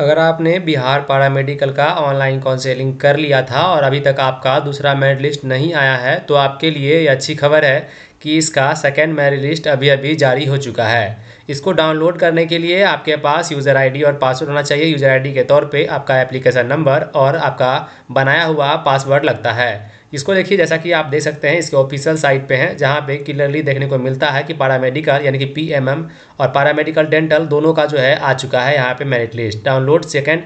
अगर आपने बिहार पारा मेडिकल का ऑनलाइन काउंसलिंग कर लिया था और अभी तक आपका दूसरा मेडलिस्ट लिस्ट नहीं आया है तो आपके लिए ये अच्छी खबर है कि इसका सेकेंड मेरी लिस्ट अभी अभी जारी हो चुका है इसको डाउनलोड करने के लिए आपके पास यूज़र आईडी और पासवर्ड होना चाहिए यूज़र आईडी के तौर पे आपका एप्लीकेशन नंबर और आपका बनाया हुआ पासवर्ड लगता है इसको देखिए जैसा कि आप देख सकते हैं इसके ऑफिशियल साइट पे हैं जहाँ पे क्लियरली देखने को मिलता है कि पैरामेडिकल यानी कि पी और पैरामेडिकल डेंटल दोनों का जो है आ चुका है यहाँ पर merit list download second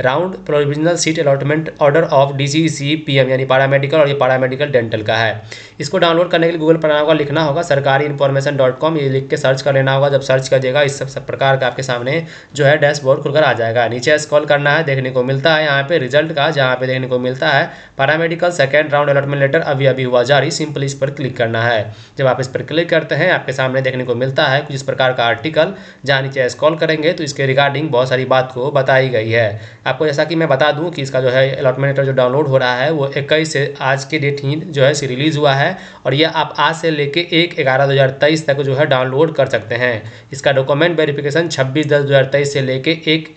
round provisional seat allotment order of D C C P M यानी पैरामेडिकल और ये पैरामेडिकल डेंटल का है इसको डाउनलोड करने के लिए गूगल पर होगा लिखना होगा सरकारी इन्फॉर्मेशन डॉट कॉम ये लिख के सर्च कर लेना होगा जब सर्च करिएगा इस सब, सब प्रकार का आपके सामने जो है डैशबोर्ड खुलकर आ जाएगा नीचे स्कॉल करना है देखने को मिलता है यहाँ पे रिजल्ट का जहाँ पे देखने को मिलता है paramedical second round allotment letter अभी अभी हुआ जारी सिंपल इस पर क्लिक करना है जब आप इस पर क्लिक करते हैं आपके सामने देखने को मिलता है कुछ इस प्रकार का आर्टिकल जहाँ नीचे स्कॉल करेंगे तो इसके रिगार्डिंग बहुत सारी बात को बताई गई है आपको जैसा कि मैं बता दूं कि इसका जो है अलॉटमेंट लेटर जो डाउनलोड हो रहा है वो इक्कीस से आज के डेट ही जो है इसे रिलीज़ हुआ है और यह आप आज से लेके एक ग्यारह दो हज़ार तेईस तक जो है डाउनलोड कर सकते हैं इसका डॉक्यूमेंट वेरिफिकेशन छब्बीस दस दो हज़ार तेईस से लेके एक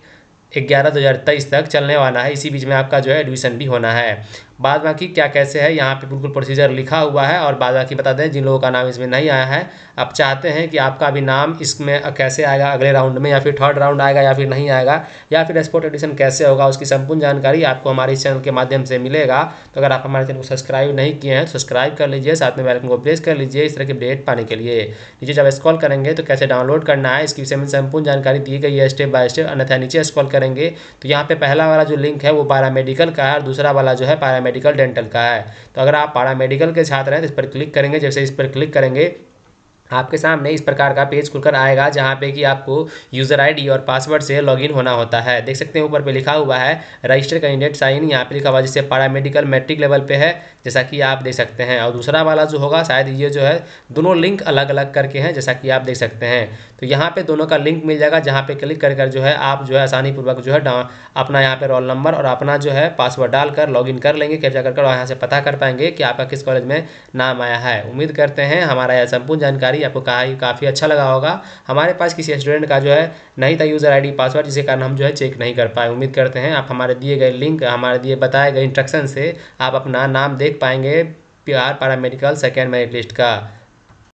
ग्यारह दो हज़ार तेईस तक चलने वाला है इसी बीच में आपका जो है एडमिशन भी होना है बाद बाकी क्या कैसे है यहाँ पे बिल्कुल प्रोसीजर लिखा हुआ है और बाद बाकी बता दें जिन लोगों का नाम इसमें नहीं आया है आप चाहते हैं कि आपका भी नाम इसमें कैसे आएगा अगले राउंड में या फिर थर्ड राउंड आएगा या फिर नहीं आएगा या फिर स्पोर्ट एडिशन कैसे होगा उसकी संपूर्ण जानकारी आपको हमारे चैनल के माध्यम से मिलेगा तो अगर आप हमारे चैनल को सब्सक्राइब नहीं किए हैं सब्सक्राइब तो कर लीजिए साथ में बेलकन को प्रेस कर लीजिए इस तरह की अपडेट पाने के लिए नीचे जब स्कॉल करेंगे तो कैसे डाउनलोड करना है इसकी विषय में संपूर्ण जानकारी दी गई है स्टेप बाय स्टेप अन्यथा नीचे स्कॉल कर करेंगे तो यहाँ पे पहला वाला जो लिंक है वो पारामेडिकल का है और दूसरा वाला जो है मेडिकल डेंटल का है तो अगर आप पारामेडिकल के छात्र हैं तो इस पर क्लिक करेंगे जैसे इस पर क्लिक करेंगे आपके सामने इस प्रकार का पेज खुलकर आएगा जहाँ पे कि आपको यूज़र आईडी और पासवर्ड से लॉगिन होना होता है देख सकते हैं ऊपर पे लिखा हुआ है रजिस्टर कैंडिडेट साइन यहाँ पे लिखा हुआ जैसे पैरामेडिकल मैट्रिक लेवल पे है जैसा कि आप देख सकते हैं और दूसरा वाला जो होगा शायद ये जो है दोनों लिंक अलग अलग करके हैं जैसा कि आप देख सकते हैं तो यहाँ पर दोनों का लिंक मिल जाएगा जहाँ पर क्लिक कर कर जो है आप जो है आसानीपूर्वक जो है अपना यहाँ पर रोल नंबर और अपना जो है पासवर्ड डालकर इन कर लेंगे कैप्चा कर यहाँ से पता कर पाएंगे कि आपका किस कॉलेज में नाम आया है उम्मीद करते हैं हमारा यह संपूर्ण जानकारी जानकारी आपको कहा काफ़ी अच्छा लगा होगा हमारे पास किसी स्टूडेंट का जो है नहीं था यूज़र आईडी पासवर्ड जिसके कारण हम जो है चेक नहीं कर पाए उम्मीद करते हैं आप हमारे दिए गए लिंक हमारे दिए बताए गए इंस्ट्रक्शन से आप अपना नाम देख पाएंगे Bihar paramedical second merit list का